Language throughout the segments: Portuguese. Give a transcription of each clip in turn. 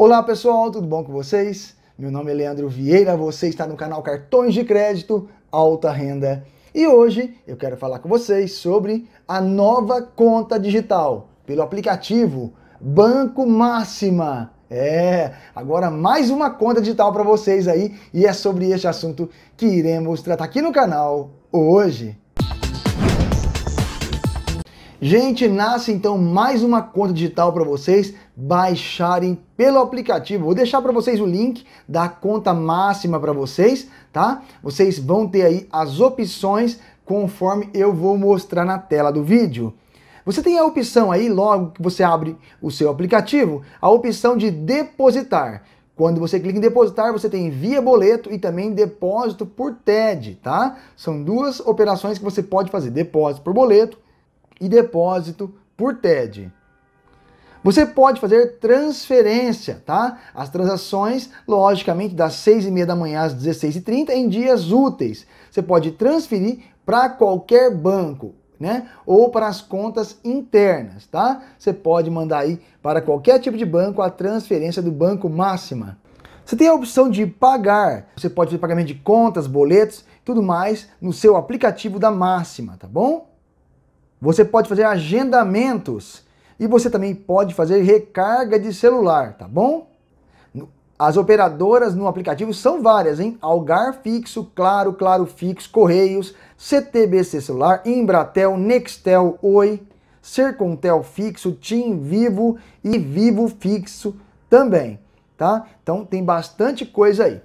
Olá pessoal, tudo bom com vocês? Meu nome é Leandro Vieira, você está no canal Cartões de Crédito Alta Renda e hoje eu quero falar com vocês sobre a nova conta digital pelo aplicativo Banco Máxima. É, agora mais uma conta digital para vocês aí e é sobre este assunto que iremos tratar aqui no canal hoje. Gente, nasce então mais uma conta digital para vocês baixarem pelo aplicativo. Vou deixar para vocês o link da conta máxima para vocês, tá? Vocês vão ter aí as opções conforme eu vou mostrar na tela do vídeo. Você tem a opção aí, logo que você abre o seu aplicativo, a opção de depositar. Quando você clica em depositar, você tem via boleto e também depósito por TED, tá? São duas operações que você pode fazer, depósito por boleto e depósito por TED. Você pode fazer transferência, tá? As transações, logicamente, das 6 e meia da manhã às 16h30 em dias úteis. Você pode transferir para qualquer banco, né? Ou para as contas internas, tá? Você pode mandar aí para qualquer tipo de banco a transferência do banco máxima. Você tem a opção de pagar. Você pode fazer pagamento de contas, boletos, tudo mais no seu aplicativo da Máxima, tá bom? Você pode fazer agendamentos e você também pode fazer recarga de celular, tá bom? As operadoras no aplicativo são várias, hein? Algar Fixo, Claro, Claro Fixo, Correios, CTBC Celular, Embratel, Nextel, Oi, Sercontel Fixo, Tim Vivo e Vivo Fixo também, tá? Então tem bastante coisa aí.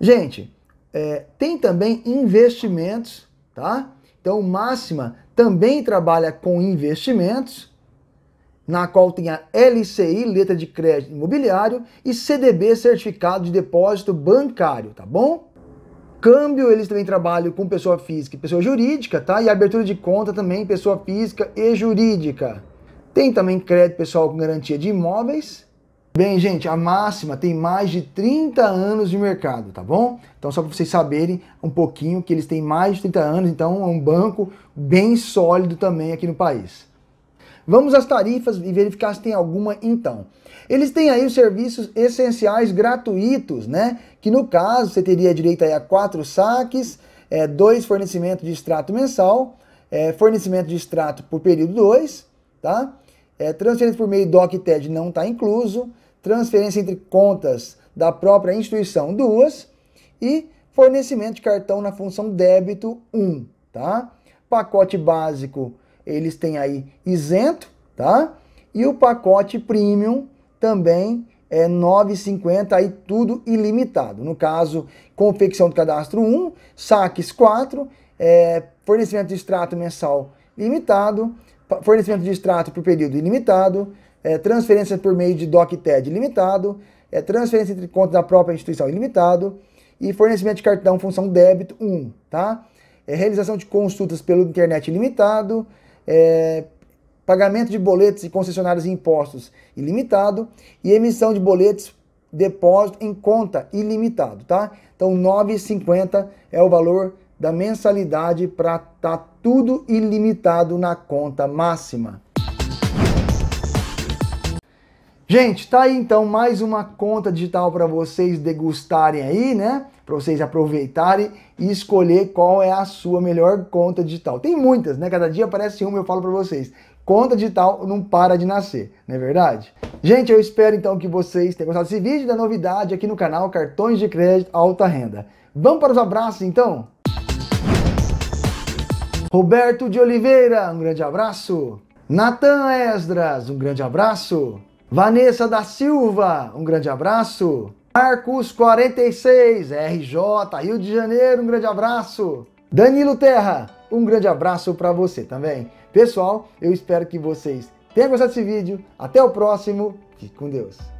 Gente, é, tem também investimentos, tá? Então, Máxima também trabalha com investimentos, na qual tem a LCI, letra de crédito imobiliário, e CDB, certificado de depósito bancário, tá bom? Câmbio, eles também trabalham com pessoa física e pessoa jurídica, tá? E abertura de conta também, pessoa física e jurídica. Tem também crédito pessoal com garantia de imóveis Bem, gente, a máxima tem mais de 30 anos de mercado, tá bom? Então, só para vocês saberem um pouquinho que eles têm mais de 30 anos, então é um banco bem sólido também aqui no país. Vamos às tarifas e verificar se tem alguma então. Eles têm aí os serviços essenciais gratuitos, né? Que no caso você teria direito a quatro saques, é, dois fornecimentos de extrato mensal, é, fornecimento de extrato por período 2, tá? É, transferência por meio TED não está incluso, transferência entre contas da própria instituição, duas, e fornecimento de cartão na função débito, um, tá? Pacote básico, eles têm aí isento, tá? E o pacote premium também é 9,50, aí tudo ilimitado. No caso, confecção do cadastro 1, saques 4, é, fornecimento de extrato mensal limitado, fornecimento de extrato por período ilimitado, é, transferências por meio de DOC TED ilimitado, é, transferência entre contas da própria instituição ilimitado e fornecimento de cartão função débito 1, tá? É, realização de consultas pela internet ilimitado, é, pagamento de boletos e concessionários e impostos ilimitado e emissão de boletos depósito em conta ilimitado, tá? Então 9,50 é o valor da mensalidade para tá tudo ilimitado na conta máxima. Gente, tá aí então mais uma conta digital para vocês degustarem aí, né? Para vocês aproveitarem e escolher qual é a sua melhor conta digital. Tem muitas, né? Cada dia aparece uma, eu falo para vocês. Conta digital não para de nascer, não é verdade? Gente, eu espero então que vocês tenham gostado desse vídeo da novidade aqui no canal Cartões de Crédito Alta Renda. Vamos para os abraços então? Roberto de Oliveira, um grande abraço. Natan Esdras, um grande abraço. Vanessa da Silva, um grande abraço. Marcos 46, RJ, Rio de Janeiro, um grande abraço. Danilo Terra, um grande abraço para você também. Pessoal, eu espero que vocês tenham gostado desse vídeo. Até o próximo. Fique com Deus.